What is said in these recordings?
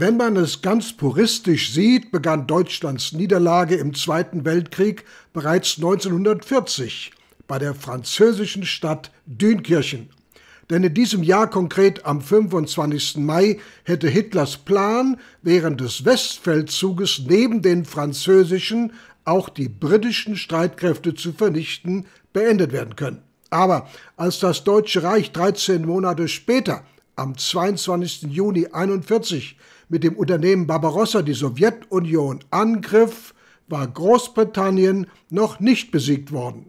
Wenn man es ganz puristisch sieht, begann Deutschlands Niederlage im Zweiten Weltkrieg bereits 1940 bei der französischen Stadt Dünkirchen. Denn in diesem Jahr konkret am 25. Mai hätte Hitlers Plan, während des Westfeldzuges neben den französischen auch die britischen Streitkräfte zu vernichten, beendet werden können. Aber als das Deutsche Reich 13 Monate später, am 22. Juni 1941, mit dem Unternehmen Barbarossa die Sowjetunion angriff, war Großbritannien noch nicht besiegt worden.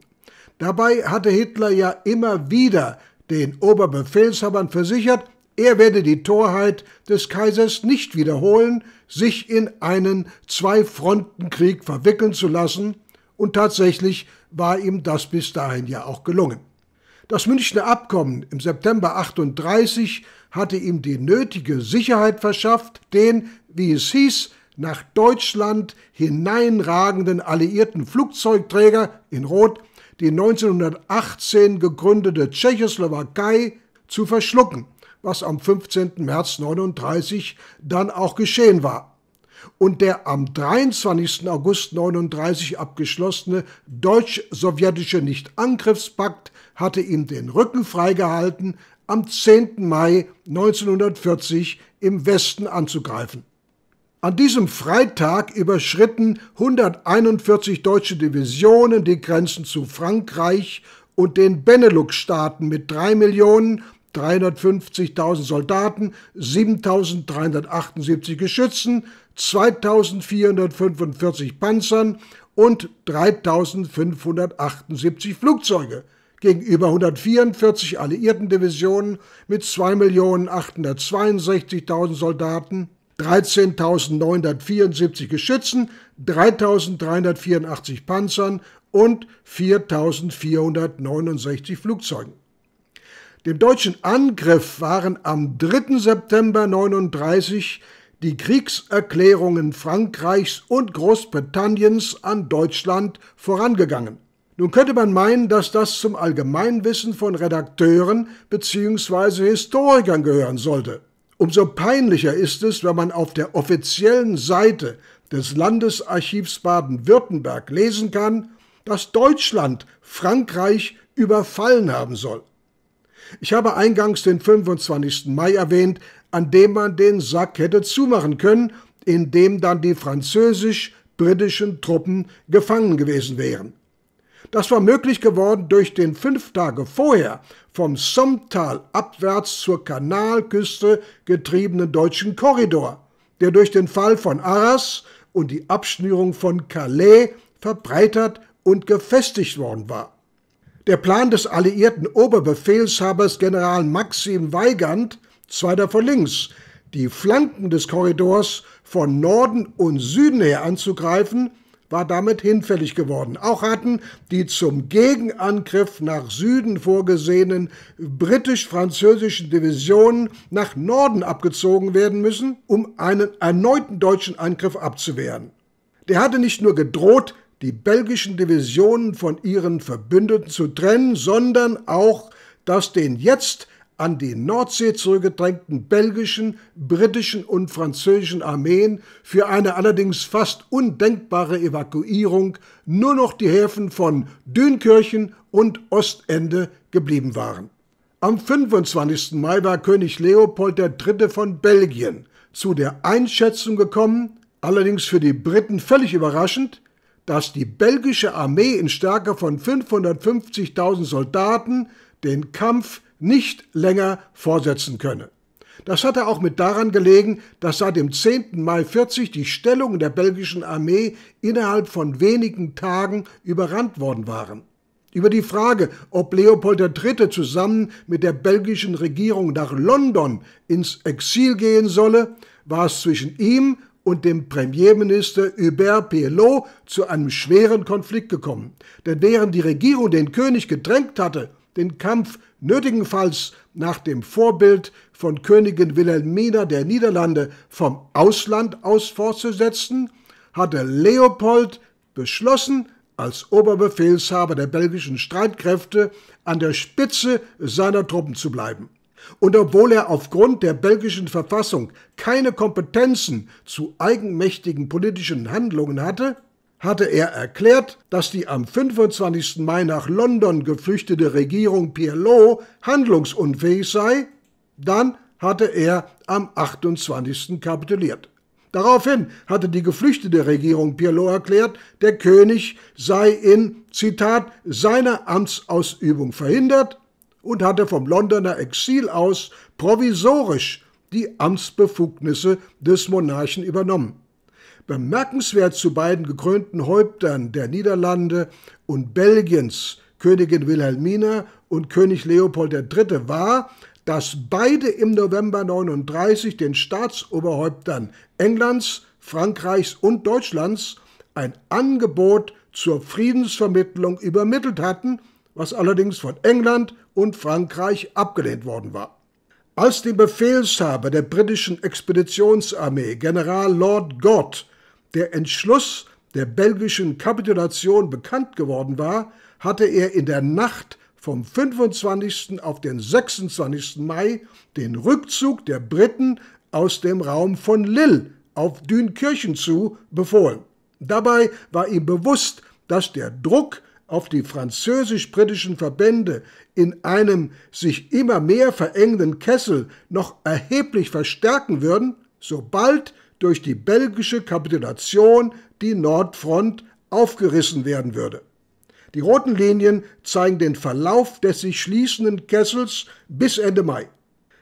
Dabei hatte Hitler ja immer wieder den Oberbefehlshabern versichert, er werde die Torheit des Kaisers nicht wiederholen, sich in einen Zwei-Fronten-Krieg verwickeln zu lassen, und tatsächlich war ihm das bis dahin ja auch gelungen. Das Münchner Abkommen im September 38 hatte ihm die nötige Sicherheit verschafft, den, wie es hieß, nach Deutschland hineinragenden alliierten Flugzeugträger in Rot, die 1918 gegründete Tschechoslowakei, zu verschlucken, was am 15. März 1939 dann auch geschehen war. Und der am 23. August 1939 abgeschlossene deutsch-sowjetische Nichtangriffspakt hatte ihm den Rücken freigehalten, am 10. Mai 1940 im Westen anzugreifen. An diesem Freitag überschritten 141 deutsche Divisionen die Grenzen zu Frankreich und den Benelux-Staaten mit 3.350.000 Soldaten, 7.378 Geschützen, 2.445 Panzern und 3.578 Flugzeuge gegenüber 144 alliierten Divisionen mit 2.862.000 Soldaten, 13.974 Geschützen, 3.384 Panzern und 4.469 Flugzeugen. Dem deutschen Angriff waren am 3. September 1939 die Kriegserklärungen Frankreichs und Großbritanniens an Deutschland vorangegangen. Nun könnte man meinen, dass das zum Allgemeinwissen von Redakteuren bzw. Historikern gehören sollte. Umso peinlicher ist es, wenn man auf der offiziellen Seite des Landesarchivs Baden-Württemberg lesen kann, dass Deutschland Frankreich überfallen haben soll. Ich habe eingangs den 25. Mai erwähnt, an dem man den Sack hätte zumachen können, in dem dann die französisch-britischen Truppen gefangen gewesen wären. Das war möglich geworden durch den fünf Tage vorher vom Sommtal abwärts zur Kanalküste getriebenen deutschen Korridor, der durch den Fall von Arras und die Abschnürung von Calais verbreitert und gefestigt worden war. Der Plan des alliierten Oberbefehlshabers General Maxim Weigand, zweiter von links, die Flanken des Korridors von Norden und Süden her anzugreifen war damit hinfällig geworden. Auch hatten die zum Gegenangriff nach Süden vorgesehenen britisch-französischen Divisionen nach Norden abgezogen werden müssen, um einen erneuten deutschen Angriff abzuwehren. Der hatte nicht nur gedroht, die belgischen Divisionen von ihren Verbündeten zu trennen, sondern auch dass den jetzt an die Nordsee zurückgedrängten belgischen, britischen und französischen Armeen für eine allerdings fast undenkbare Evakuierung nur noch die Häfen von Dünkirchen und Ostende geblieben waren. Am 25. Mai war König Leopold III. von Belgien zu der Einschätzung gekommen, allerdings für die Briten völlig überraschend, dass die belgische Armee in Stärke von 550.000 Soldaten den Kampf nicht länger fortsetzen könne. Das hatte auch mit daran gelegen, dass seit dem 10. Mai 40 die Stellungen der belgischen Armee innerhalb von wenigen Tagen überrannt worden waren. Über die Frage, ob Leopold III. zusammen mit der belgischen Regierung nach London ins Exil gehen solle, war es zwischen ihm und dem Premierminister Hubert Pelot zu einem schweren Konflikt gekommen. Denn während die Regierung den König gedrängt hatte, den Kampf nötigenfalls nach dem Vorbild von Königin Wilhelmina der Niederlande vom Ausland aus fortzusetzen, hatte Leopold beschlossen, als Oberbefehlshaber der belgischen Streitkräfte an der Spitze seiner Truppen zu bleiben. Und obwohl er aufgrund der belgischen Verfassung keine Kompetenzen zu eigenmächtigen politischen Handlungen hatte, hatte er erklärt, dass die am 25. Mai nach London geflüchtete Regierung Pierlot handlungsunfähig sei, dann hatte er am 28. kapituliert. Daraufhin hatte die geflüchtete Regierung Pierlot erklärt, der König sei in, Zitat, seiner Amtsausübung verhindert und hatte vom Londoner Exil aus provisorisch die Amtsbefugnisse des Monarchen übernommen. Bemerkenswert zu beiden gekrönten Häuptern der Niederlande und Belgiens, Königin Wilhelmina und König Leopold III., war, dass beide im November 1939 den Staatsoberhäuptern Englands, Frankreichs und Deutschlands ein Angebot zur Friedensvermittlung übermittelt hatten, was allerdings von England und Frankreich abgelehnt worden war. Als dem Befehlshaber der britischen Expeditionsarmee, General Lord Gott, der Entschluss der belgischen Kapitulation bekannt geworden war, hatte er in der Nacht vom 25. auf den 26. Mai den Rückzug der Briten aus dem Raum von Lille auf Dünkirchen zu befohlen. Dabei war ihm bewusst, dass der Druck auf die französisch-britischen Verbände in einem sich immer mehr verengenden Kessel noch erheblich verstärken würden, sobald durch die belgische Kapitulation die Nordfront aufgerissen werden würde. Die roten Linien zeigen den Verlauf des sich schließenden Kessels bis Ende Mai.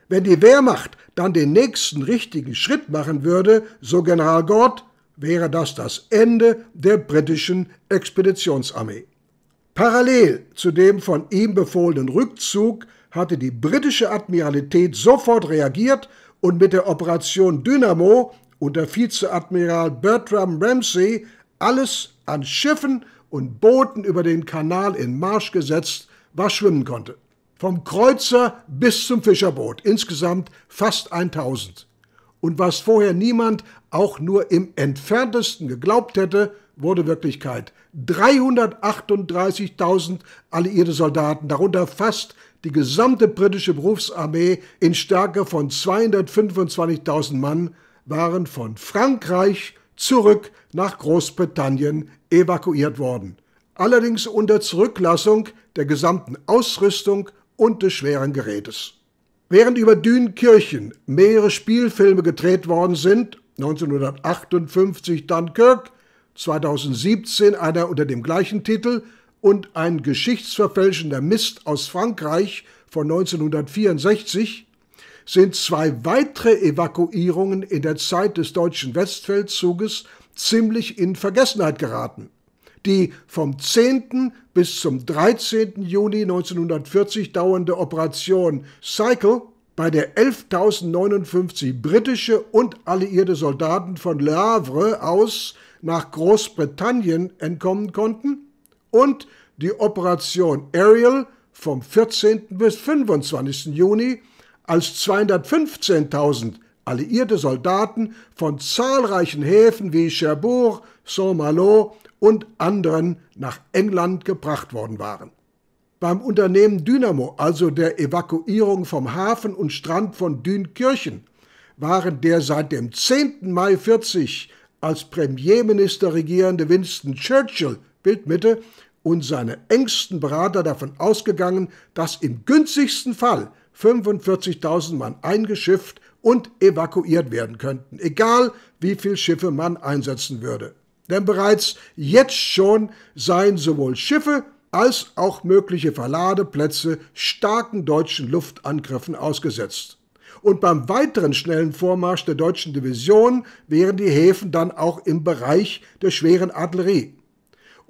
Wenn die Wehrmacht dann den nächsten richtigen Schritt machen würde, so General Gord, wäre das das Ende der britischen Expeditionsarmee. Parallel zu dem von ihm befohlenen Rückzug hatte die britische Admiralität sofort reagiert und mit der Operation Dynamo unter Vizeadmiral Bertram Ramsey alles an Schiffen und Booten über den Kanal in Marsch gesetzt, was schwimmen konnte. Vom Kreuzer bis zum Fischerboot, insgesamt fast 1000. Und was vorher niemand auch nur im entferntesten geglaubt hätte, wurde Wirklichkeit. 338.000 alliierte Soldaten, darunter fast die gesamte britische Berufsarmee in Stärke von 225.000 Mann, waren von Frankreich zurück nach Großbritannien evakuiert worden, allerdings unter Zurücklassung der gesamten Ausrüstung und des schweren Gerätes. Während über Dünkirchen mehrere Spielfilme gedreht worden sind, 1958 Dunkirk, 2017 einer unter dem gleichen Titel und ein geschichtsverfälschender Mist aus Frankreich von 1964, sind zwei weitere Evakuierungen in der Zeit des deutschen Westfeldzuges ziemlich in Vergessenheit geraten. Die vom 10. bis zum 13. Juni 1940 dauernde Operation Cycle, bei der 11.059 britische und alliierte Soldaten von Le Havre aus nach Großbritannien entkommen konnten, und die Operation Ariel vom 14. bis 25. Juni, als 215.000 alliierte Soldaten von zahlreichen Häfen wie Cherbourg, Saint-Malo und anderen nach England gebracht worden waren. Beim Unternehmen Dynamo, also der Evakuierung vom Hafen und Strand von Dünkirchen, waren der seit dem 10. Mai 40 als Premierminister regierende Winston Churchill, Bildmitte, und seine engsten Berater davon ausgegangen, dass im günstigsten Fall 45.000 Mann eingeschifft und evakuiert werden könnten, egal wie viele Schiffe man einsetzen würde. Denn bereits jetzt schon seien sowohl Schiffe als auch mögliche Verladeplätze starken deutschen Luftangriffen ausgesetzt. Und beim weiteren schnellen Vormarsch der deutschen Division wären die Häfen dann auch im Bereich der schweren Artillerie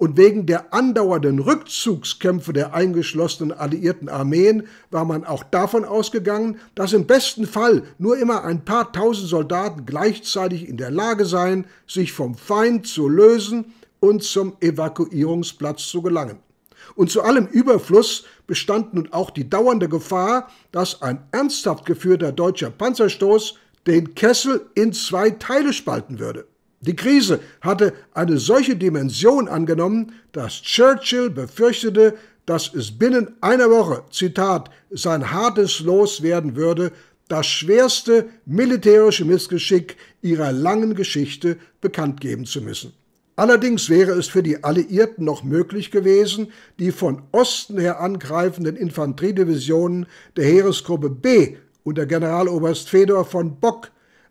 und wegen der andauernden Rückzugskämpfe der eingeschlossenen alliierten Armeen war man auch davon ausgegangen, dass im besten Fall nur immer ein paar tausend Soldaten gleichzeitig in der Lage seien, sich vom Feind zu lösen und zum Evakuierungsplatz zu gelangen. Und zu allem Überfluss bestand nun auch die dauernde Gefahr, dass ein ernsthaft geführter deutscher Panzerstoß den Kessel in zwei Teile spalten würde. Die Krise hatte eine solche Dimension angenommen, dass Churchill befürchtete, dass es binnen einer Woche, Zitat, sein hartes Los werden würde, das schwerste militärische Missgeschick ihrer langen Geschichte bekannt geben zu müssen. Allerdings wäre es für die Alliierten noch möglich gewesen, die von Osten her angreifenden Infanteriedivisionen der Heeresgruppe B unter Generaloberst Fedor von Bock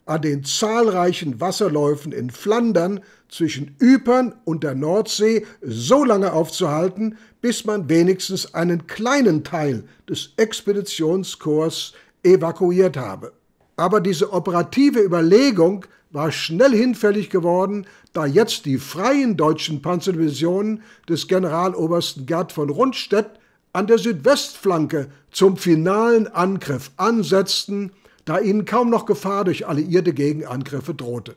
an den zahlreichen Wasserläufen in Flandern zwischen Ypern und der Nordsee so lange aufzuhalten, bis man wenigstens einen kleinen Teil des Expeditionskorps evakuiert habe. Aber diese operative Überlegung war schnell hinfällig geworden, da jetzt die freien deutschen Panzerdivisionen des Generalobersten Gerd von Rundstedt an der Südwestflanke zum finalen Angriff ansetzten da ihnen kaum noch Gefahr durch alliierte Gegenangriffe drohte.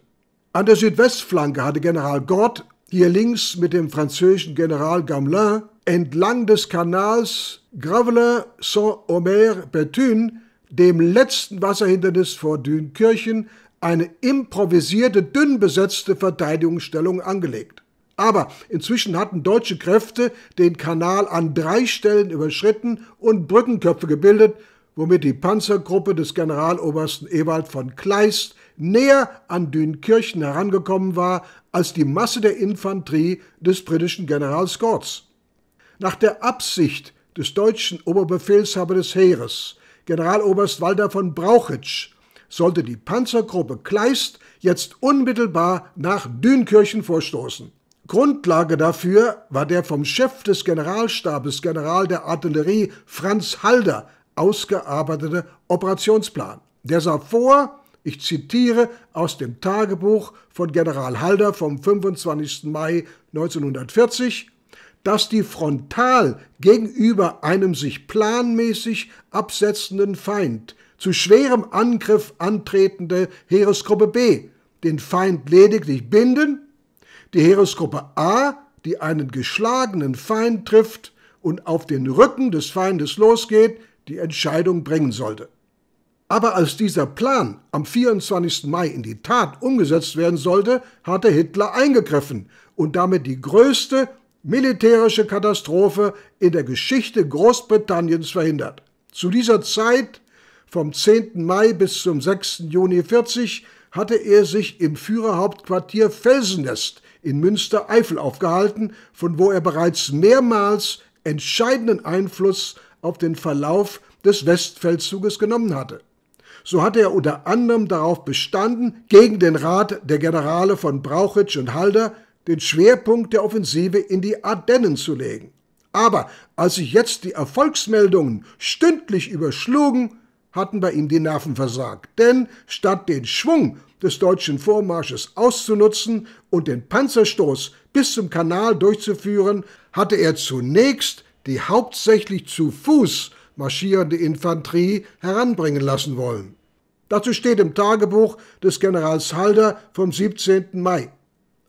An der Südwestflanke hatte General Gort hier links mit dem französischen General Gamelin entlang des Kanals Gravelin-Saint-Omer-Bethune, dem letzten Wasserhindernis vor Dünkirchen, eine improvisierte, dünn besetzte Verteidigungsstellung angelegt. Aber inzwischen hatten deutsche Kräfte den Kanal an drei Stellen überschritten und Brückenköpfe gebildet, womit die Panzergruppe des Generalobersten Ewald von Kleist näher an Dünkirchen herangekommen war als die Masse der Infanterie des britischen Generals Gortz. Nach der Absicht des deutschen Oberbefehlshaber des Heeres, Generaloberst Walter von Brauchitsch, sollte die Panzergruppe Kleist jetzt unmittelbar nach Dünkirchen vorstoßen. Grundlage dafür war der vom Chef des Generalstabes, General der Artillerie Franz Halder, ausgearbeitete Operationsplan. Der sah vor, ich zitiere aus dem Tagebuch von General Halder vom 25. Mai 1940, dass die frontal gegenüber einem sich planmäßig absetzenden Feind zu schwerem Angriff antretende Heeresgruppe B den Feind lediglich binden, die Heeresgruppe A, die einen geschlagenen Feind trifft und auf den Rücken des Feindes losgeht, die Entscheidung bringen sollte. Aber als dieser Plan am 24. Mai in die Tat umgesetzt werden sollte, hatte Hitler eingegriffen und damit die größte militärische Katastrophe in der Geschichte Großbritanniens verhindert. Zu dieser Zeit, vom 10. Mai bis zum 6. Juni 40, hatte er sich im Führerhauptquartier Felsennest in Münstereifel aufgehalten, von wo er bereits mehrmals entscheidenden Einfluss auf den Verlauf des Westfeldzuges genommen hatte. So hatte er unter anderem darauf bestanden, gegen den Rat der Generale von Brauchitsch und Halder den Schwerpunkt der Offensive in die Ardennen zu legen. Aber als sich jetzt die Erfolgsmeldungen stündlich überschlugen, hatten bei ihm die Nerven versagt. Denn statt den Schwung des deutschen Vormarsches auszunutzen und den Panzerstoß bis zum Kanal durchzuführen, hatte er zunächst die hauptsächlich zu Fuß marschierende Infanterie heranbringen lassen wollen. Dazu steht im Tagebuch des Generals Halder vom 17. Mai.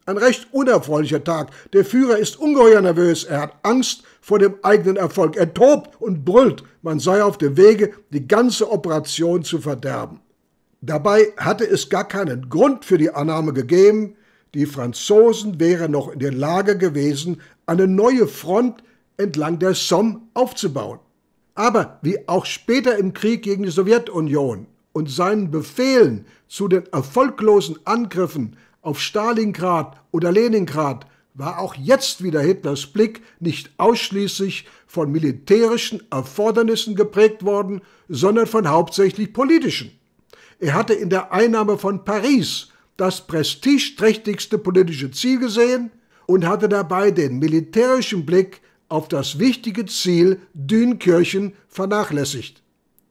Ein recht unerfreulicher Tag. Der Führer ist ungeheuer nervös. Er hat Angst vor dem eigenen Erfolg. Er tobt und brüllt, man sei auf dem Wege, die ganze Operation zu verderben. Dabei hatte es gar keinen Grund für die Annahme gegeben, die Franzosen wären noch in der Lage gewesen, eine neue Front entlang der Somme aufzubauen. Aber wie auch später im Krieg gegen die Sowjetunion und seinen Befehlen zu den erfolglosen Angriffen auf Stalingrad oder Leningrad war auch jetzt wieder Hitlers Blick nicht ausschließlich von militärischen Erfordernissen geprägt worden, sondern von hauptsächlich politischen. Er hatte in der Einnahme von Paris das prestigeträchtigste politische Ziel gesehen und hatte dabei den militärischen Blick auf das wichtige Ziel Dünkirchen vernachlässigt.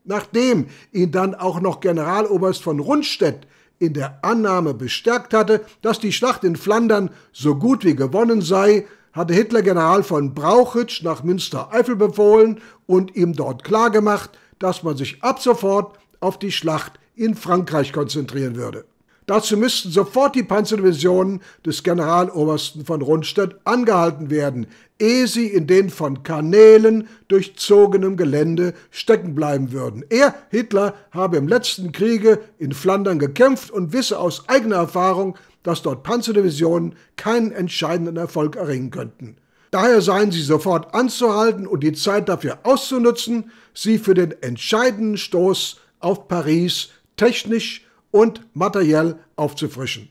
Nachdem ihn dann auch noch Generaloberst von Rundstedt in der Annahme bestärkt hatte, dass die Schlacht in Flandern so gut wie gewonnen sei, hatte Hitler General von Brauchitsch nach Münstereifel befohlen und ihm dort klargemacht, dass man sich ab sofort auf die Schlacht in Frankreich konzentrieren würde. Dazu müssten sofort die Panzerdivisionen des Generalobersten von Rundstedt angehalten werden, ehe sie in den von Kanälen durchzogenem Gelände stecken bleiben würden. Er, Hitler, habe im letzten Kriege in Flandern gekämpft und wisse aus eigener Erfahrung, dass dort Panzerdivisionen keinen entscheidenden Erfolg erringen könnten. Daher seien sie sofort anzuhalten und die Zeit dafür auszunutzen, sie für den entscheidenden Stoß auf Paris technisch und materiell aufzufrischen.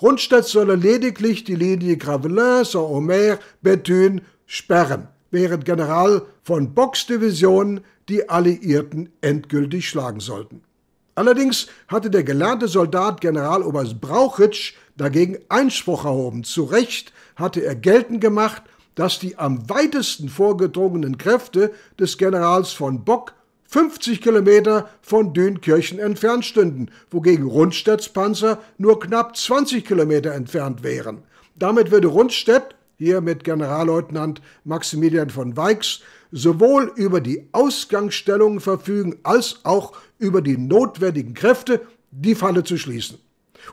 Rundstedt solle lediglich die Linie Gravelin, Saint-Omer, Bethune sperren, während General von Bocks divisionen die Alliierten endgültig schlagen sollten. Allerdings hatte der gelernte Soldat Generaloberst Brauchitsch dagegen Einspruch erhoben. Zu Recht hatte er geltend gemacht, dass die am weitesten vorgedrungenen Kräfte des Generals von Bock 50 Kilometer von Dünkirchen entfernt stünden, wogegen Rundstedts Panzer nur knapp 20 Kilometer entfernt wären. Damit würde Rundstedt, hier mit Generalleutnant Maximilian von Weix, sowohl über die Ausgangsstellungen verfügen als auch über die notwendigen Kräfte, die Falle zu schließen.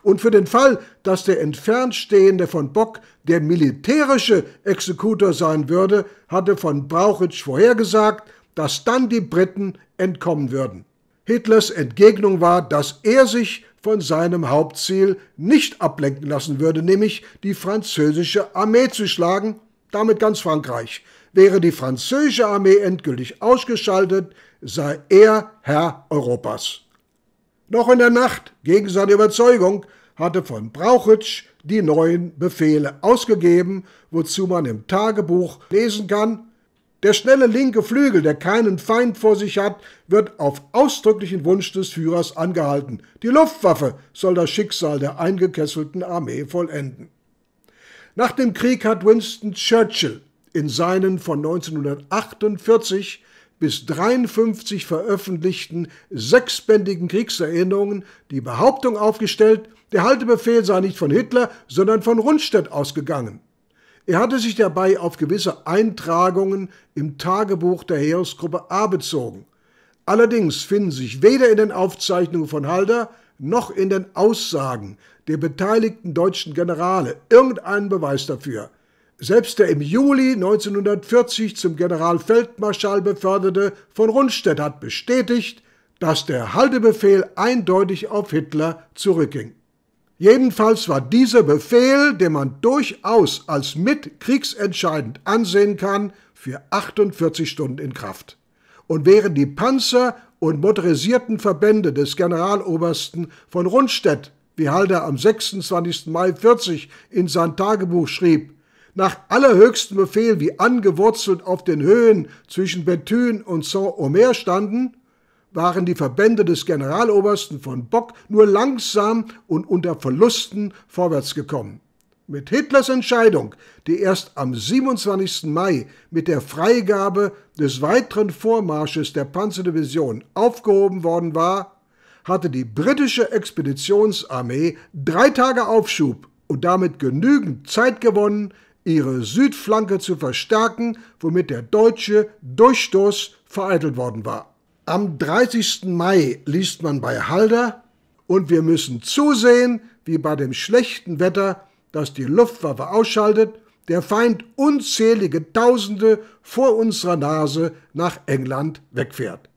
Und für den Fall, dass der Entferntstehende von Bock der militärische Exekutor sein würde, hatte von Brauchitsch vorhergesagt, dass dann die Briten entkommen würden. Hitlers Entgegnung war, dass er sich von seinem Hauptziel nicht ablenken lassen würde, nämlich die französische Armee zu schlagen, damit ganz Frankreich. Wäre die französische Armee endgültig ausgeschaltet, sei er Herr Europas. Noch in der Nacht, gegen seine Überzeugung, hatte von Brauchitsch die neuen Befehle ausgegeben, wozu man im Tagebuch lesen kann, der schnelle linke Flügel, der keinen Feind vor sich hat, wird auf ausdrücklichen Wunsch des Führers angehalten. Die Luftwaffe soll das Schicksal der eingekesselten Armee vollenden. Nach dem Krieg hat Winston Churchill in seinen von 1948 bis 53 veröffentlichten sechsbändigen Kriegserinnerungen die Behauptung aufgestellt, der Haltebefehl sei nicht von Hitler, sondern von Rundstedt ausgegangen. Er hatte sich dabei auf gewisse Eintragungen im Tagebuch der Heeresgruppe A bezogen. Allerdings finden sich weder in den Aufzeichnungen von Halder noch in den Aussagen der beteiligten deutschen Generale irgendeinen Beweis dafür. Selbst der im Juli 1940 zum Generalfeldmarschall beförderte von Rundstedt hat bestätigt, dass der Haltebefehl eindeutig auf Hitler zurückging. Jedenfalls war dieser Befehl, den man durchaus als mit kriegsentscheidend ansehen kann, für 48 Stunden in Kraft. Und während die Panzer und motorisierten Verbände des Generalobersten von Rundstedt, wie Halder am 26. Mai 40 in sein Tagebuch schrieb, nach allerhöchstem Befehl wie angewurzelt auf den Höhen zwischen Bethune und Saint-Omer standen, waren die Verbände des Generalobersten von Bock nur langsam und unter Verlusten vorwärts gekommen. Mit Hitlers Entscheidung, die erst am 27. Mai mit der Freigabe des weiteren Vormarsches der Panzerdivision aufgehoben worden war, hatte die britische Expeditionsarmee drei Tage Aufschub und damit genügend Zeit gewonnen, ihre Südflanke zu verstärken, womit der deutsche Durchstoß vereitelt worden war. Am 30. Mai liest man bei Halder, und wir müssen zusehen, wie bei dem schlechten Wetter, das die Luftwaffe ausschaltet, der Feind unzählige Tausende vor unserer Nase nach England wegfährt.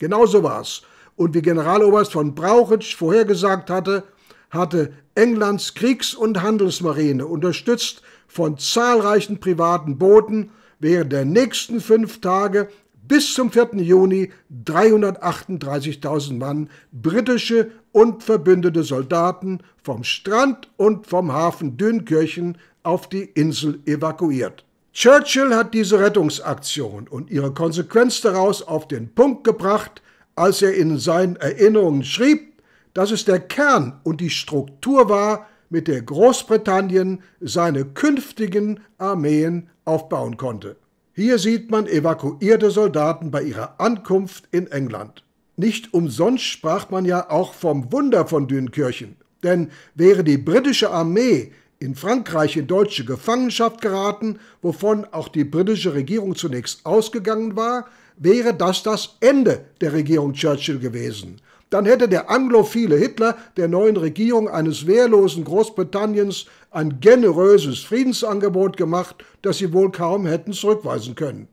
Genauso war es. Und wie Generaloberst von Brauchitsch vorhergesagt hatte, hatte Englands Kriegs- und Handelsmarine, unterstützt von zahlreichen privaten Booten, während der nächsten fünf Tage bis zum 4. Juni 338.000 Mann britische und verbündete Soldaten vom Strand und vom Hafen Dünkirchen auf die Insel evakuiert. Churchill hat diese Rettungsaktion und ihre Konsequenz daraus auf den Punkt gebracht, als er in seinen Erinnerungen schrieb, dass es der Kern und die Struktur war, mit der Großbritannien seine künftigen Armeen aufbauen konnte. Hier sieht man evakuierte Soldaten bei ihrer Ankunft in England. Nicht umsonst sprach man ja auch vom Wunder von Dünkirchen, denn wäre die britische Armee in Frankreich in deutsche Gefangenschaft geraten, wovon auch die britische Regierung zunächst ausgegangen war, wäre das das Ende der Regierung Churchill gewesen dann hätte der anglophile Hitler der neuen Regierung eines wehrlosen Großbritanniens ein generöses Friedensangebot gemacht, das sie wohl kaum hätten zurückweisen können.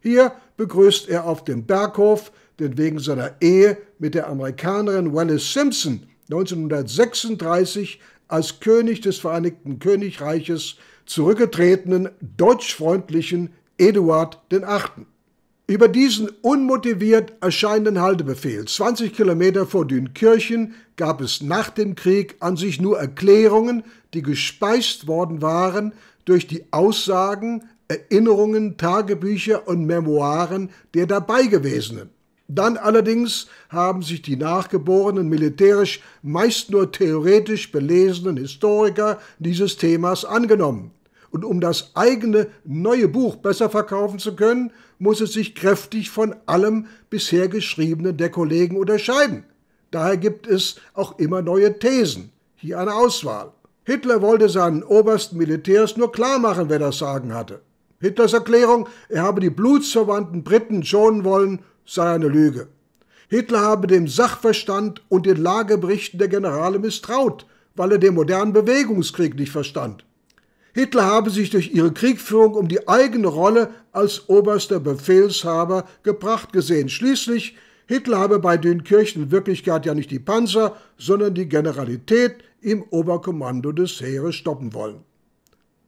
Hier begrüßt er auf dem Berghof, den wegen seiner Ehe mit der Amerikanerin Wallace Simpson 1936 als König des Vereinigten Königreiches zurückgetretenen deutschfreundlichen Eduard VIII. Über diesen unmotiviert erscheinenden Haltebefehl 20 Kilometer vor Dünkirchen gab es nach dem Krieg an sich nur Erklärungen, die gespeist worden waren durch die Aussagen, Erinnerungen, Tagebücher und Memoiren der Dabeigewesenen. Dann allerdings haben sich die nachgeborenen, militärisch meist nur theoretisch belesenen Historiker dieses Themas angenommen. Und um das eigene neue Buch besser verkaufen zu können, muss es sich kräftig von allem bisher Geschriebenen der Kollegen unterscheiden. Daher gibt es auch immer neue Thesen. Hier eine Auswahl. Hitler wollte seinen obersten Militärs nur klar machen, wer das Sagen hatte. Hitlers Erklärung, er habe die blutsverwandten Briten schonen wollen, sei eine Lüge. Hitler habe dem Sachverstand und den Lageberichten der Generale misstraut, weil er den modernen Bewegungskrieg nicht verstand. Hitler habe sich durch ihre Kriegführung um die eigene Rolle als oberster Befehlshaber gebracht gesehen. Schließlich, Hitler habe bei Dünkirchen in Wirklichkeit ja nicht die Panzer, sondern die Generalität im Oberkommando des Heeres stoppen wollen.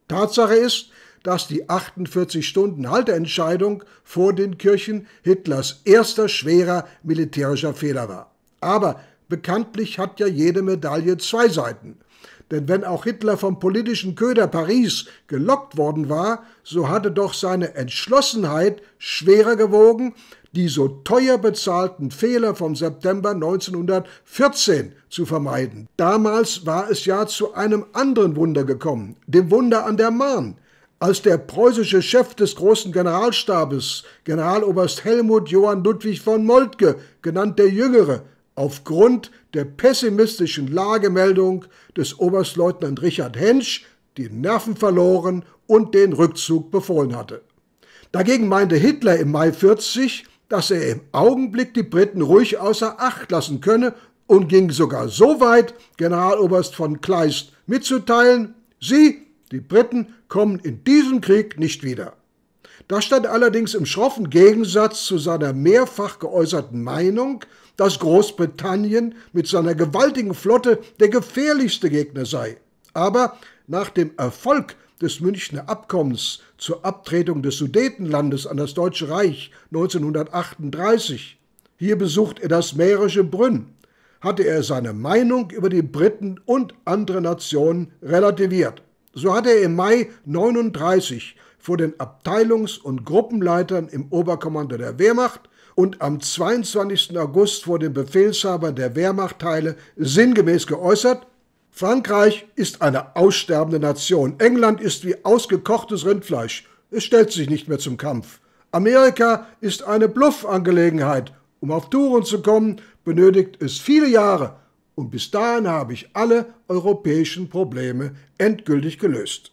Tatsache ist, dass die 48-Stunden-Halteentscheidung vor den Kirchen Hitlers erster schwerer militärischer Fehler war. Aber bekanntlich hat ja jede Medaille zwei Seiten – denn wenn auch Hitler vom politischen Köder Paris gelockt worden war, so hatte doch seine Entschlossenheit schwerer gewogen, die so teuer bezahlten Fehler vom September 1914 zu vermeiden. Damals war es ja zu einem anderen Wunder gekommen, dem Wunder an der Mahn. Als der preußische Chef des großen Generalstabes, Generaloberst Helmut Johann Ludwig von Moltke, genannt der Jüngere, Aufgrund der pessimistischen Lagemeldung des Oberstleutnant Richard Hensch die Nerven verloren und den Rückzug befohlen hatte. Dagegen meinte Hitler im Mai 40, dass er im Augenblick die Briten ruhig außer Acht lassen könne und ging sogar so weit, Generaloberst von Kleist mitzuteilen, sie, die Briten, kommen in diesem Krieg nicht wieder. Das stand allerdings im schroffen Gegensatz zu seiner mehrfach geäußerten Meinung, dass Großbritannien mit seiner gewaltigen Flotte der gefährlichste Gegner sei. Aber nach dem Erfolg des Münchner Abkommens zur Abtretung des Sudetenlandes an das Deutsche Reich 1938, hier besucht er das mährische Brünn, hatte er seine Meinung über die Briten und andere Nationen relativiert. So hatte er im Mai 1939 vor den Abteilungs- und Gruppenleitern im Oberkommando der Wehrmacht und am 22. August vor dem Befehlshaber der Wehrmachtteile sinngemäß geäußert, Frankreich ist eine aussterbende Nation, England ist wie ausgekochtes Rindfleisch, es stellt sich nicht mehr zum Kampf. Amerika ist eine Bluffangelegenheit. Um auf Touren zu kommen, benötigt es viele Jahre. Und bis dahin habe ich alle europäischen Probleme endgültig gelöst.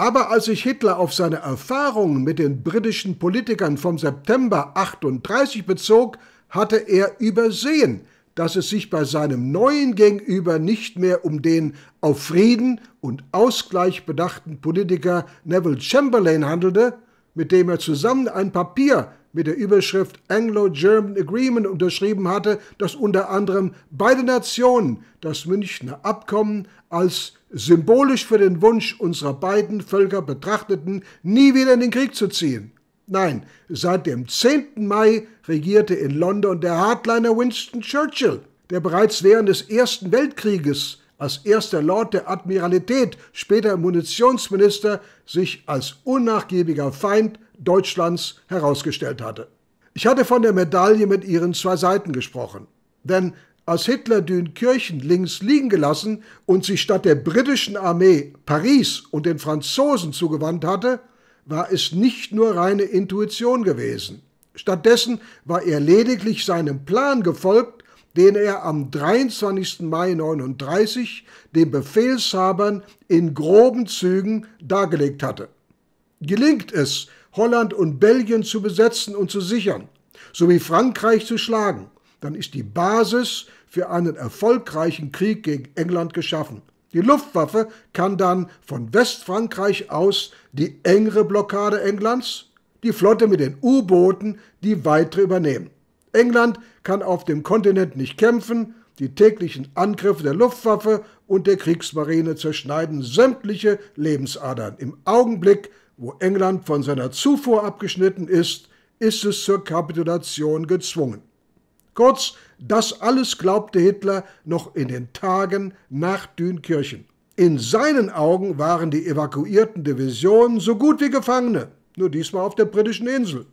Aber als sich Hitler auf seine Erfahrungen mit den britischen Politikern vom September 38 bezog, hatte er übersehen, dass es sich bei seinem neuen Gegenüber nicht mehr um den auf Frieden und Ausgleich bedachten Politiker Neville Chamberlain handelte, mit dem er zusammen ein Papier mit der Überschrift Anglo-German Agreement unterschrieben hatte, das unter anderem beide Nationen das Münchner Abkommen als symbolisch für den Wunsch unserer beiden Völker betrachteten, nie wieder in den Krieg zu ziehen. Nein, seit dem 10. Mai regierte in London der Hardliner Winston Churchill, der bereits während des Ersten Weltkrieges als erster Lord der Admiralität, später Munitionsminister, sich als unnachgiebiger Feind Deutschlands herausgestellt hatte. Ich hatte von der Medaille mit ihren zwei Seiten gesprochen. Denn als Hitler Dünkirchen links liegen gelassen und sich statt der britischen Armee Paris und den Franzosen zugewandt hatte, war es nicht nur reine Intuition gewesen. Stattdessen war er lediglich seinem Plan gefolgt, den er am 23. Mai 39 den Befehlshabern in groben Zügen dargelegt hatte. Gelingt es, Holland und Belgien zu besetzen und zu sichern, sowie Frankreich zu schlagen, dann ist die Basis für einen erfolgreichen Krieg gegen England geschaffen. Die Luftwaffe kann dann von Westfrankreich aus die engere Blockade Englands, die Flotte mit den U-Booten, die weitere übernehmen. England kann auf dem Kontinent nicht kämpfen, die täglichen Angriffe der Luftwaffe und der Kriegsmarine zerschneiden sämtliche Lebensadern. Im Augenblick wo England von seiner Zufuhr abgeschnitten ist, ist es zur Kapitulation gezwungen. Kurz, das alles glaubte Hitler noch in den Tagen nach Dünkirchen. In seinen Augen waren die evakuierten Divisionen so gut wie Gefangene, nur diesmal auf der britischen Insel.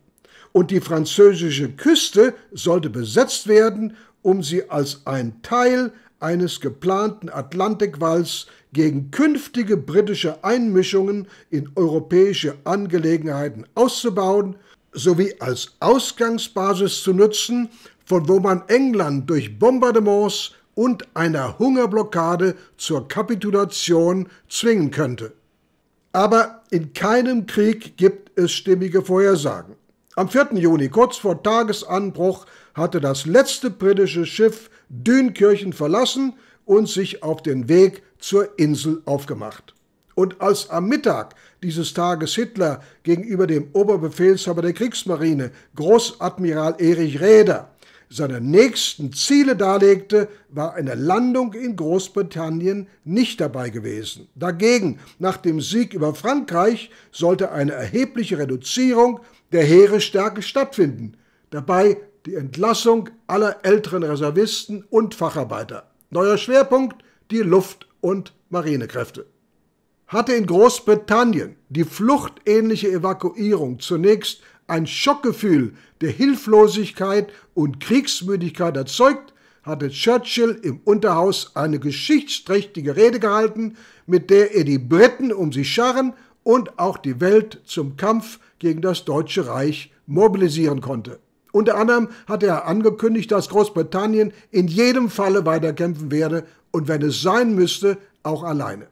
Und die französische Küste sollte besetzt werden, um sie als ein Teil eines geplanten Atlantikwalls gegen künftige britische Einmischungen in europäische Angelegenheiten auszubauen sowie als Ausgangsbasis zu nutzen, von wo man England durch Bombardements und einer Hungerblockade zur Kapitulation zwingen könnte. Aber in keinem Krieg gibt es stimmige Vorhersagen. Am 4. Juni, kurz vor Tagesanbruch, hatte das letzte britische Schiff Dünkirchen verlassen und sich auf den Weg zur Insel aufgemacht. Und als am Mittag dieses Tages Hitler gegenüber dem Oberbefehlshaber der Kriegsmarine, Großadmiral Erich Räder, seine nächsten Ziele darlegte, war eine Landung in Großbritannien nicht dabei gewesen. Dagegen, nach dem Sieg über Frankreich, sollte eine erhebliche Reduzierung der Heeresstärke stattfinden. Dabei die Entlassung aller älteren Reservisten und Facharbeiter. Neuer Schwerpunkt die Luft- und Marinekräfte. Hatte in Großbritannien die fluchtähnliche Evakuierung zunächst ein Schockgefühl der Hilflosigkeit und Kriegsmüdigkeit erzeugt, hatte Churchill im Unterhaus eine geschichtsträchtige Rede gehalten, mit der er die Briten um sich scharren und auch die Welt zum Kampf gegen das Deutsche Reich mobilisieren konnte. Unter anderem hatte er angekündigt, dass Großbritannien in jedem Falle weiterkämpfen werde und wenn es sein müsste, auch alleine.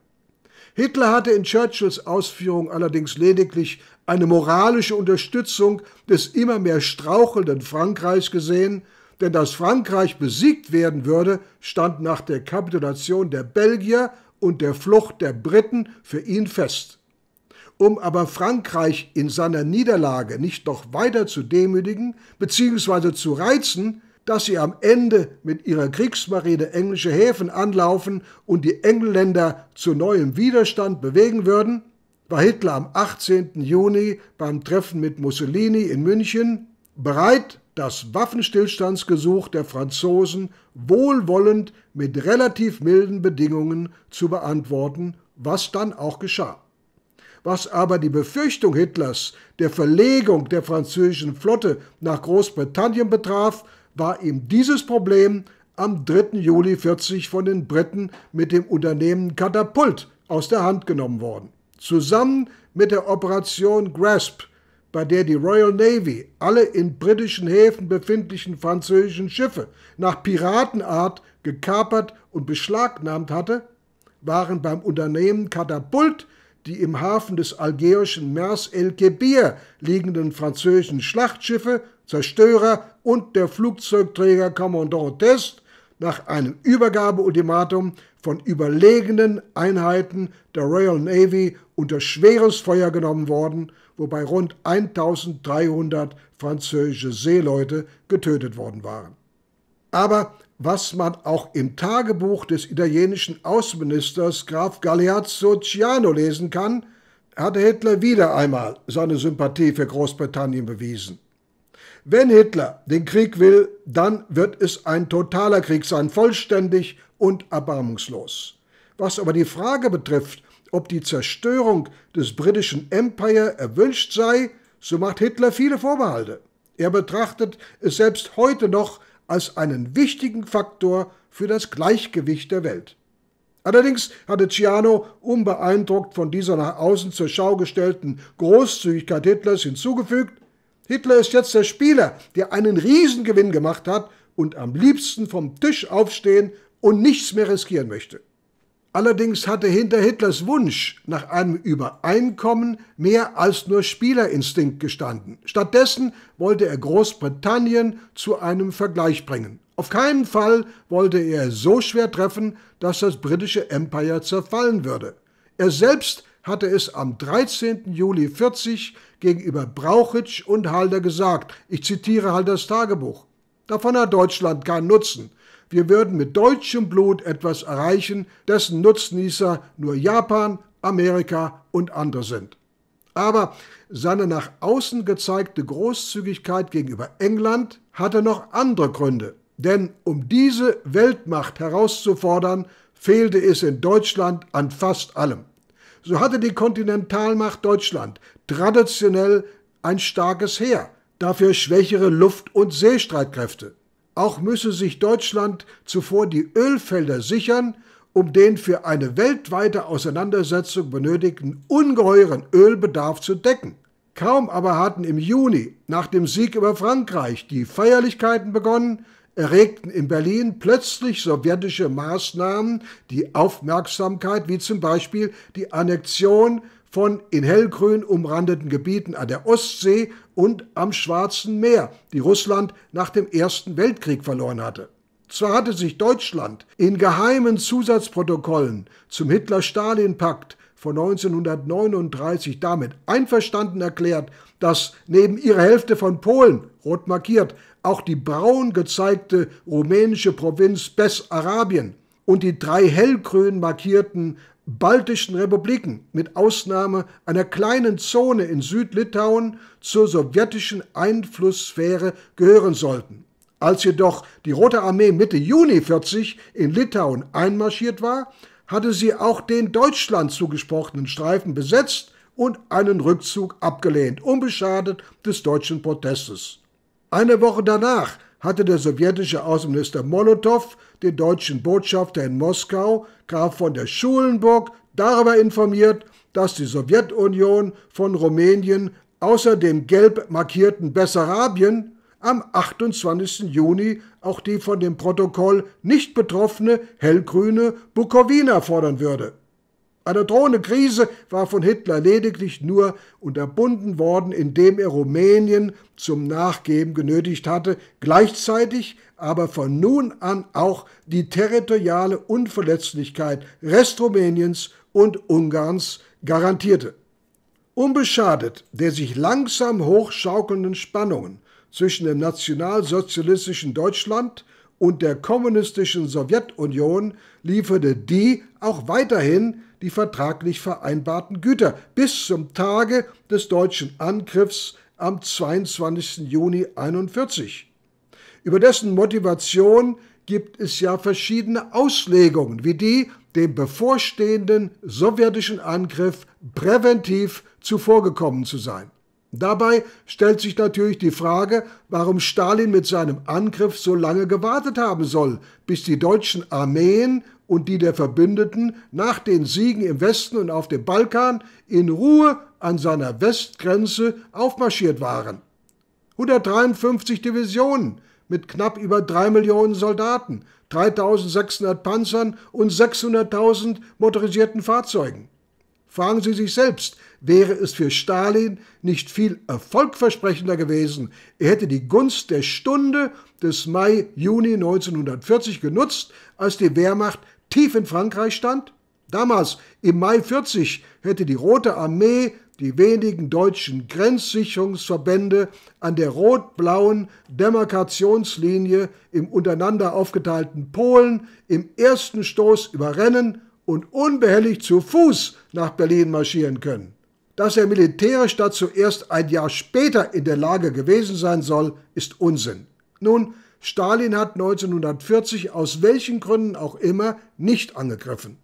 Hitler hatte in Churchills Ausführung allerdings lediglich eine moralische Unterstützung des immer mehr strauchelnden Frankreichs gesehen, denn dass Frankreich besiegt werden würde, stand nach der Kapitulation der Belgier und der Flucht der Briten für ihn fest. Um aber Frankreich in seiner Niederlage nicht noch weiter zu demütigen bzw. zu reizen, dass sie am Ende mit ihrer Kriegsmarine englische Häfen anlaufen und die Engländer zu neuem Widerstand bewegen würden, war Hitler am 18. Juni beim Treffen mit Mussolini in München bereit, das Waffenstillstandsgesuch der Franzosen wohlwollend mit relativ milden Bedingungen zu beantworten, was dann auch geschah. Was aber die Befürchtung Hitlers der Verlegung der französischen Flotte nach Großbritannien betraf, war ihm dieses Problem am 3. Juli 40 von den Briten mit dem Unternehmen Katapult aus der Hand genommen worden. Zusammen mit der Operation Grasp, bei der die Royal Navy alle in britischen Häfen befindlichen französischen Schiffe nach Piratenart gekapert und beschlagnahmt hatte, waren beim Unternehmen Katapult die im Hafen des algerischen Mers El Kebir liegenden französischen Schlachtschiffe, Zerstörer und der Flugzeugträger Commandant Test nach einem Übergabeultimatum von überlegenen Einheiten der Royal Navy unter schweres Feuer genommen worden, wobei rund 1300 französische Seeleute getötet worden waren. Aber was man auch im Tagebuch des italienischen Außenministers Graf Galeazzo Ciano lesen kann, hatte Hitler wieder einmal seine Sympathie für Großbritannien bewiesen. Wenn Hitler den Krieg will, dann wird es ein totaler Krieg sein, vollständig und erbarmungslos. Was aber die Frage betrifft, ob die Zerstörung des britischen Empire erwünscht sei, so macht Hitler viele Vorbehalte. Er betrachtet es selbst heute noch als einen wichtigen Faktor für das Gleichgewicht der Welt. Allerdings hatte Ciano, unbeeindruckt von dieser nach außen zur Schau gestellten Großzügigkeit Hitlers, hinzugefügt, Hitler ist jetzt der Spieler, der einen Riesengewinn gemacht hat und am liebsten vom Tisch aufstehen und nichts mehr riskieren möchte. Allerdings hatte hinter Hitlers Wunsch nach einem Übereinkommen mehr als nur Spielerinstinkt gestanden. Stattdessen wollte er Großbritannien zu einem Vergleich bringen. Auf keinen Fall wollte er so schwer treffen, dass das britische Empire zerfallen würde. Er selbst hatte es am 13. Juli 40 gegenüber Brauchitsch und Halder gesagt. Ich zitiere Halders Tagebuch. Davon hat Deutschland keinen Nutzen wir würden mit deutschem Blut etwas erreichen, dessen Nutznießer nur Japan, Amerika und andere sind. Aber seine nach außen gezeigte Großzügigkeit gegenüber England hatte noch andere Gründe. Denn um diese Weltmacht herauszufordern, fehlte es in Deutschland an fast allem. So hatte die Kontinentalmacht Deutschland traditionell ein starkes Heer, dafür schwächere Luft- und Seestreitkräfte. Auch müsse sich Deutschland zuvor die Ölfelder sichern, um den für eine weltweite Auseinandersetzung benötigten ungeheuren Ölbedarf zu decken. Kaum aber hatten im Juni nach dem Sieg über Frankreich die Feierlichkeiten begonnen, erregten in Berlin plötzlich sowjetische Maßnahmen die Aufmerksamkeit, wie zum Beispiel die Annexion von in hellgrün umrandeten Gebieten an der Ostsee und am Schwarzen Meer, die Russland nach dem Ersten Weltkrieg verloren hatte. Zwar hatte sich Deutschland in geheimen Zusatzprotokollen zum Hitler-Stalin-Pakt von 1939 damit einverstanden erklärt, dass neben ihrer Hälfte von Polen, rot markiert, auch die braun gezeigte rumänische Provinz Bessarabien und die drei hellgrün markierten baltischen Republiken mit Ausnahme einer kleinen Zone in Südlitauen zur sowjetischen Einflusssphäre gehören sollten. Als jedoch die Rote Armee Mitte Juni 40 in Litauen einmarschiert war, hatte sie auch den Deutschland zugesprochenen Streifen besetzt und einen Rückzug abgelehnt, unbeschadet des deutschen Protestes. Eine Woche danach hatte der sowjetische Außenminister Molotow den deutschen Botschafter in Moskau, Graf von der Schulenburg, darüber informiert, dass die Sowjetunion von Rumänien außer dem gelb markierten Bessarabien am 28. Juni auch die von dem Protokoll nicht betroffene hellgrüne Bukowina fordern würde. Eine drohende Krise war von Hitler lediglich nur unterbunden worden, indem er Rumänien zum Nachgeben genötigt hatte, gleichzeitig aber von nun an auch die territoriale Unverletzlichkeit Restrumäniens und Ungarns garantierte. Unbeschadet der sich langsam hochschaukelnden Spannungen zwischen dem nationalsozialistischen Deutschland und der kommunistischen Sowjetunion lieferte die auch weiterhin die vertraglich vereinbarten Güter bis zum Tage des deutschen Angriffs am 22. Juni 1941. Über dessen Motivation gibt es ja verschiedene Auslegungen, wie die dem bevorstehenden sowjetischen Angriff präventiv zuvorgekommen zu sein. Dabei stellt sich natürlich die Frage, warum Stalin mit seinem Angriff so lange gewartet haben soll, bis die deutschen Armeen und die der Verbündeten nach den Siegen im Westen und auf dem Balkan in Ruhe an seiner Westgrenze aufmarschiert waren. 153 Divisionen mit knapp über drei Millionen Soldaten, 3600 Panzern und 600.000 motorisierten Fahrzeugen. Fragen Sie sich selbst, wäre es für Stalin nicht viel erfolgversprechender gewesen. Er hätte die Gunst der Stunde des Mai-Juni 1940 genutzt, als die Wehrmacht tief in Frankreich stand. Damals, im Mai 40, hätte die Rote Armee die wenigen deutschen Grenzsicherungsverbände an der rot-blauen Demarkationslinie im untereinander aufgeteilten Polen im ersten Stoß überrennen und unbehelligt zu Fuß nach Berlin marschieren können. Dass er militärisch dazu erst ein Jahr später in der Lage gewesen sein soll, ist Unsinn. Nun, Stalin hat 1940 aus welchen Gründen auch immer nicht angegriffen.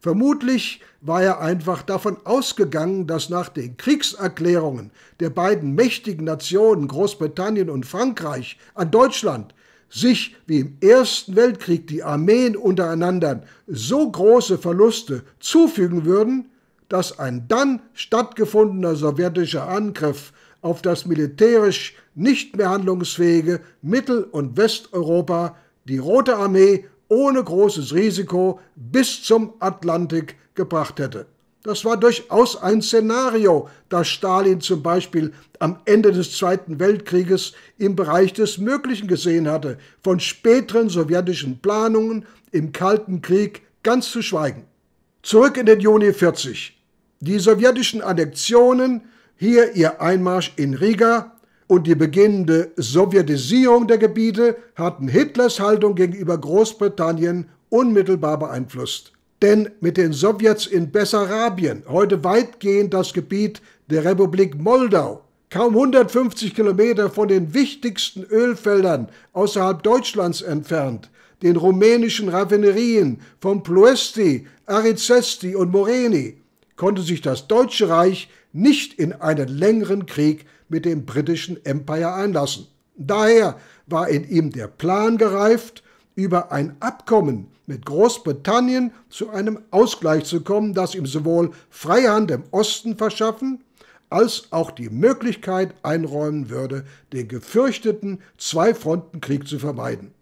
Vermutlich war er einfach davon ausgegangen, dass nach den Kriegserklärungen der beiden mächtigen Nationen Großbritannien und Frankreich an Deutschland sich wie im Ersten Weltkrieg die Armeen untereinander so große Verluste zufügen würden, dass ein dann stattgefundener sowjetischer Angriff auf das militärisch nicht mehr handlungsfähige Mittel- und Westeuropa die Rote Armee ohne großes Risiko bis zum Atlantik gebracht hätte. Das war durchaus ein Szenario, das Stalin zum Beispiel am Ende des Zweiten Weltkrieges im Bereich des Möglichen gesehen hatte, von späteren sowjetischen Planungen im Kalten Krieg ganz zu schweigen. Zurück in den Juni 40 die sowjetischen Annexionen, hier ihr Einmarsch in Riga und die beginnende Sowjetisierung der Gebiete hatten Hitlers Haltung gegenüber Großbritannien unmittelbar beeinflusst. Denn mit den Sowjets in Bessarabien, heute weitgehend das Gebiet der Republik Moldau, kaum 150 Kilometer von den wichtigsten Ölfeldern außerhalb Deutschlands entfernt, den rumänischen Raffinerien von Ploesti, Aricesti und Moreni, konnte sich das Deutsche Reich nicht in einen längeren Krieg mit dem britischen Empire einlassen. Daher war in ihm der Plan gereift, über ein Abkommen mit Großbritannien zu einem Ausgleich zu kommen, das ihm sowohl Freihand im Osten verschaffen, als auch die Möglichkeit einräumen würde, den gefürchteten Zwei-Fronten-Krieg zu vermeiden.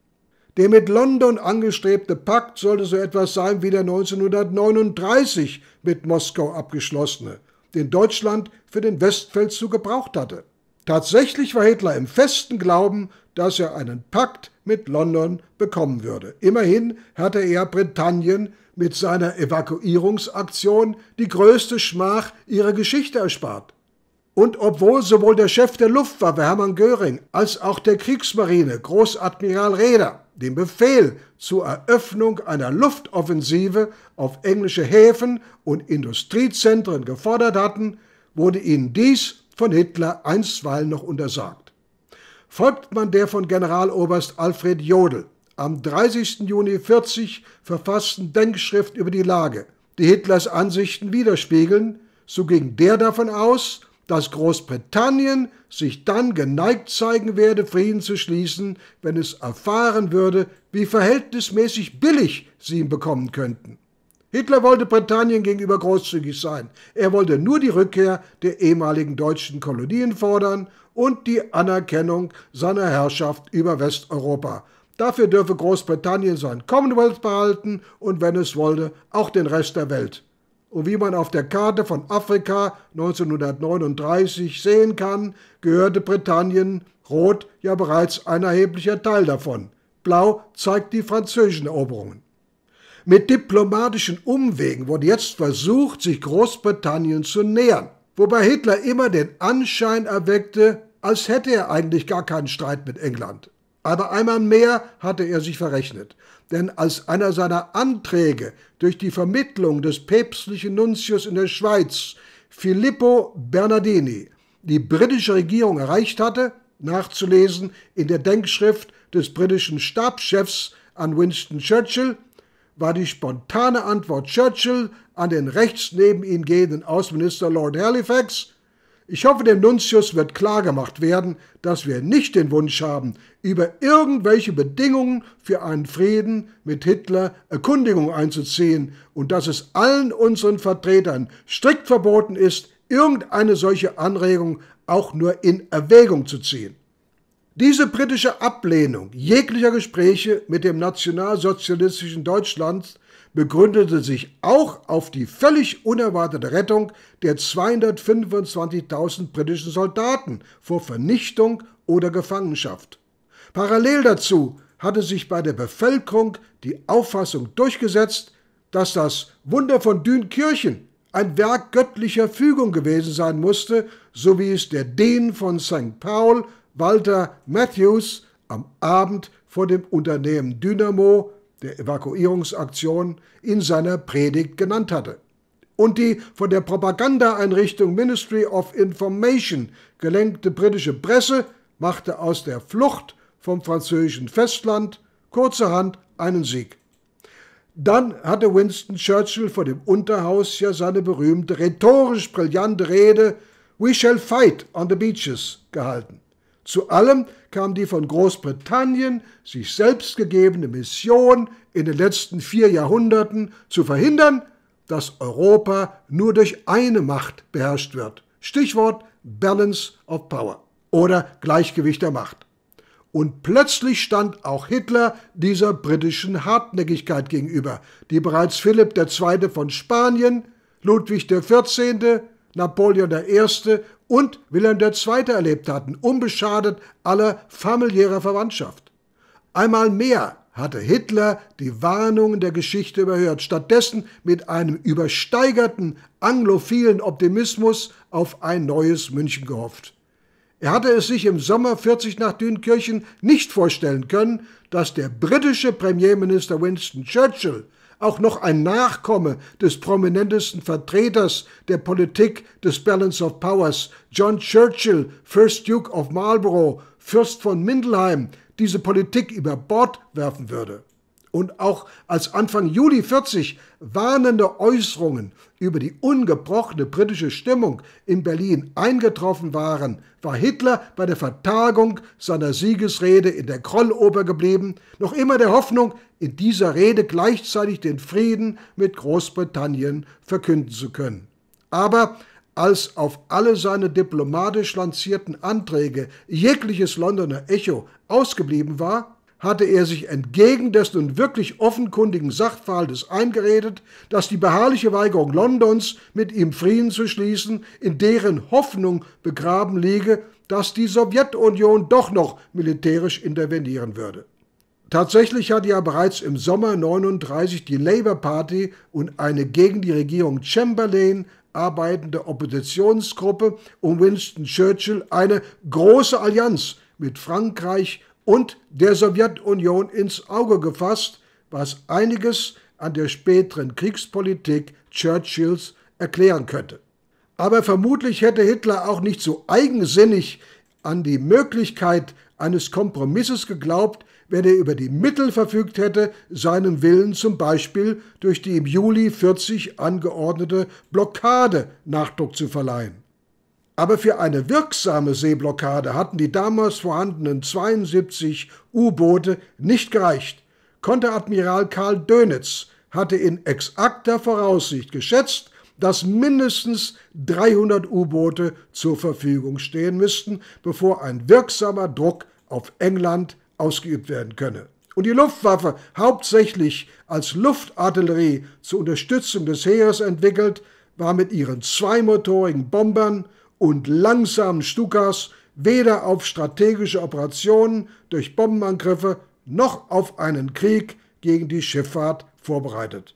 Der mit London angestrebte Pakt sollte so etwas sein wie der 1939 mit Moskau abgeschlossene, den Deutschland für den Westfeldzug gebraucht hatte. Tatsächlich war Hitler im festen Glauben, dass er einen Pakt mit London bekommen würde. Immerhin hatte er Britannien mit seiner Evakuierungsaktion die größte Schmach ihrer Geschichte erspart. Und obwohl sowohl der Chef der Luftwaffe Hermann Göring als auch der Kriegsmarine Großadmiral Reder den Befehl zur Eröffnung einer Luftoffensive auf englische Häfen und Industriezentren gefordert hatten, wurde ihnen dies von Hitler einstweilen noch untersagt. Folgt man der von Generaloberst Alfred Jodl am 30. Juni 40 verfassten Denkschrift über die Lage, die Hitlers Ansichten widerspiegeln, so ging der davon aus, dass Großbritannien sich dann geneigt zeigen werde, Frieden zu schließen, wenn es erfahren würde, wie verhältnismäßig billig sie ihn bekommen könnten. Hitler wollte Britannien gegenüber großzügig sein. Er wollte nur die Rückkehr der ehemaligen deutschen Kolonien fordern und die Anerkennung seiner Herrschaft über Westeuropa. Dafür dürfe Großbritannien sein Commonwealth behalten und, wenn es wollte, auch den Rest der Welt. Und wie man auf der Karte von Afrika 1939 sehen kann, gehörte Britannien rot ja bereits ein erheblicher Teil davon. Blau zeigt die französischen Eroberungen. Mit diplomatischen Umwegen wurde jetzt versucht, sich Großbritannien zu nähern, wobei Hitler immer den Anschein erweckte, als hätte er eigentlich gar keinen Streit mit England. Aber einmal mehr hatte er sich verrechnet, denn als einer seiner Anträge durch die Vermittlung des päpstlichen Nuntius in der Schweiz, Filippo Bernardini, die britische Regierung erreicht hatte, nachzulesen in der Denkschrift des britischen Stabschefs an Winston Churchill, war die spontane Antwort Churchill an den rechts neben ihn gehenden Außenminister Lord Halifax, ich hoffe, dem Nuntius wird klargemacht werden, dass wir nicht den Wunsch haben, über irgendwelche Bedingungen für einen Frieden mit Hitler Erkundigung einzuziehen und dass es allen unseren Vertretern strikt verboten ist, irgendeine solche Anregung auch nur in Erwägung zu ziehen. Diese britische Ablehnung jeglicher Gespräche mit dem nationalsozialistischen Deutschland begründete sich auch auf die völlig unerwartete Rettung der 225.000 britischen Soldaten vor Vernichtung oder Gefangenschaft. Parallel dazu hatte sich bei der Bevölkerung die Auffassung durchgesetzt, dass das Wunder von Dünkirchen ein Werk göttlicher Fügung gewesen sein musste, so wie es der Dean von St. Paul, Walter Matthews, am Abend vor dem Unternehmen Dynamo der Evakuierungsaktion in seiner Predigt genannt hatte. Und die von der Propagandaeinrichtung Ministry of Information gelenkte britische Presse machte aus der Flucht vom französischen Festland kurzerhand einen Sieg. Dann hatte Winston Churchill vor dem Unterhaus ja seine berühmte rhetorisch brillante Rede We shall fight on the beaches gehalten. Zu allem kam die von Großbritannien sich selbst gegebene Mission in den letzten vier Jahrhunderten zu verhindern, dass Europa nur durch eine Macht beherrscht wird. Stichwort Balance of Power oder Gleichgewicht der Macht. Und plötzlich stand auch Hitler dieser britischen Hartnäckigkeit gegenüber, die bereits Philipp II. von Spanien, Ludwig XIV., Napoleon I und Wilhelm II. erlebt hatten, unbeschadet aller familiärer Verwandtschaft. Einmal mehr hatte Hitler die Warnungen der Geschichte überhört, stattdessen mit einem übersteigerten anglophilen Optimismus auf ein neues München gehofft. Er hatte es sich im Sommer 40 nach Dünkirchen nicht vorstellen können, dass der britische Premierminister Winston Churchill auch noch ein Nachkomme des prominentesten Vertreters der Politik des Balance of Powers, John Churchill, First Duke of Marlborough, Fürst von Mindelheim, diese Politik über Bord werfen würde und auch als Anfang Juli 40 warnende Äußerungen über die ungebrochene britische Stimmung in Berlin eingetroffen waren, war Hitler bei der Vertagung seiner Siegesrede in der Grolloper geblieben, noch immer der Hoffnung, in dieser Rede gleichzeitig den Frieden mit Großbritannien verkünden zu können. Aber als auf alle seine diplomatisch lancierten Anträge jegliches Londoner Echo ausgeblieben war, hatte er sich entgegen des nun wirklich offenkundigen Sachverhaltes eingeredet, dass die beharrliche Weigerung Londons, mit ihm Frieden zu schließen, in deren Hoffnung begraben liege, dass die Sowjetunion doch noch militärisch intervenieren würde. Tatsächlich hatte ja bereits im Sommer 1939 die Labour Party und eine gegen die Regierung Chamberlain arbeitende Oppositionsgruppe um Winston Churchill eine große Allianz mit Frankreich und der Sowjetunion ins Auge gefasst, was einiges an der späteren Kriegspolitik Churchills erklären könnte. Aber vermutlich hätte Hitler auch nicht so eigensinnig an die Möglichkeit eines Kompromisses geglaubt, wenn er über die Mittel verfügt hätte, seinen Willen zum Beispiel durch die im Juli 40 angeordnete Blockade Nachdruck zu verleihen. Aber für eine wirksame Seeblockade hatten die damals vorhandenen 72 U-Boote nicht gereicht. Konteradmiral Karl Dönitz hatte in exakter Voraussicht geschätzt, dass mindestens 300 U-Boote zur Verfügung stehen müssten, bevor ein wirksamer Druck auf England ausgeübt werden könne. Und die Luftwaffe, hauptsächlich als Luftartillerie zur Unterstützung des Heeres entwickelt, war mit ihren zweimotorigen Bombern und langsamen Stukas weder auf strategische Operationen durch Bombenangriffe noch auf einen Krieg gegen die Schifffahrt vorbereitet.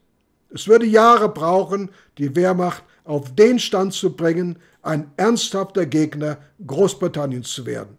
Es würde Jahre brauchen, die Wehrmacht auf den Stand zu bringen, ein ernsthafter Gegner Großbritanniens zu werden.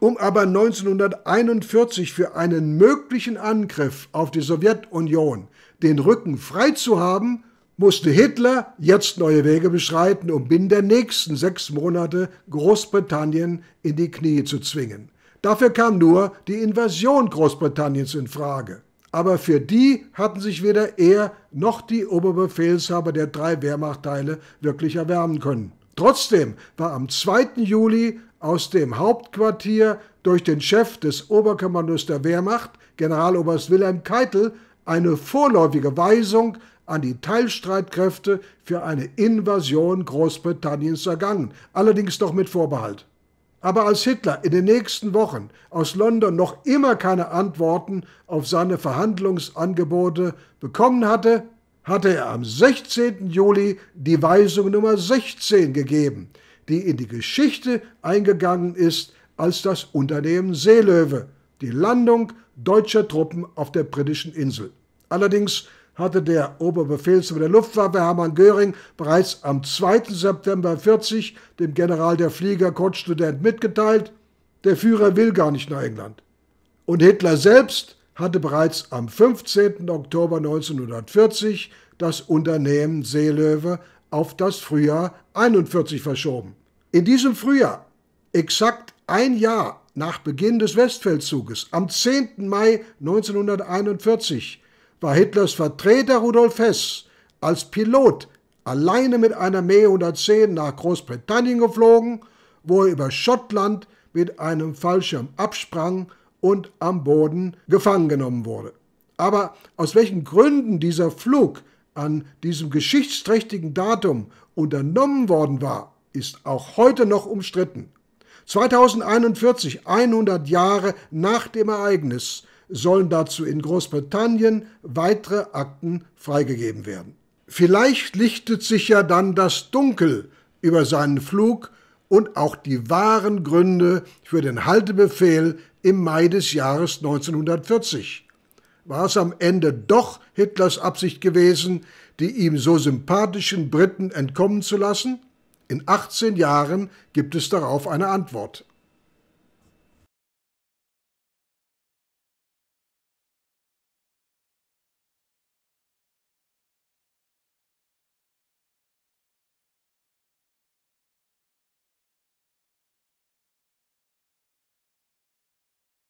Um aber 1941 für einen möglichen Angriff auf die Sowjetunion den Rücken frei zu haben, musste Hitler jetzt neue Wege beschreiten, um binnen der nächsten sechs Monate Großbritannien in die Knie zu zwingen. Dafür kam nur die Invasion Großbritanniens in Frage. Aber für die hatten sich weder er noch die Oberbefehlshaber der drei Wehrmachtteile wirklich erwärmen können. Trotzdem war am 2. Juli aus dem Hauptquartier durch den Chef des Oberkommandos der Wehrmacht, Generaloberst Wilhelm Keitel, eine vorläufige Weisung an die Teilstreitkräfte für eine Invasion Großbritanniens ergangen, allerdings doch mit Vorbehalt. Aber als Hitler in den nächsten Wochen aus London noch immer keine Antworten auf seine Verhandlungsangebote bekommen hatte, hatte er am 16. Juli die Weisung Nummer 16 gegeben, die in die Geschichte eingegangen ist als das Unternehmen Seelöwe, die Landung deutscher Truppen auf der britischen Insel. Allerdings hatte der Oberbefehlshaber der Luftwaffe Hermann Göring bereits am 2. September 40 dem General der Flieger Kurt Student mitgeteilt, der Führer will gar nicht nach England. Und Hitler selbst hatte bereits am 15. Oktober 1940 das Unternehmen Seelöwe auf das Frühjahr 41 verschoben. In diesem Frühjahr, exakt ein Jahr nach Beginn des Westfeldzuges, am 10. Mai 1941, war Hitlers Vertreter Rudolf Hess als Pilot alleine mit einer Me 110 nach Großbritannien geflogen, wo er über Schottland mit einem Fallschirm absprang und am Boden gefangen genommen wurde. Aber aus welchen Gründen dieser Flug an diesem geschichtsträchtigen Datum unternommen worden war, ist auch heute noch umstritten. 2041, 100 Jahre nach dem Ereignis, sollen dazu in Großbritannien weitere Akten freigegeben werden. Vielleicht lichtet sich ja dann das Dunkel über seinen Flug und auch die wahren Gründe für den Haltebefehl im Mai des Jahres 1940. War es am Ende doch Hitlers Absicht gewesen, die ihm so sympathischen Briten entkommen zu lassen? In 18 Jahren gibt es darauf eine Antwort.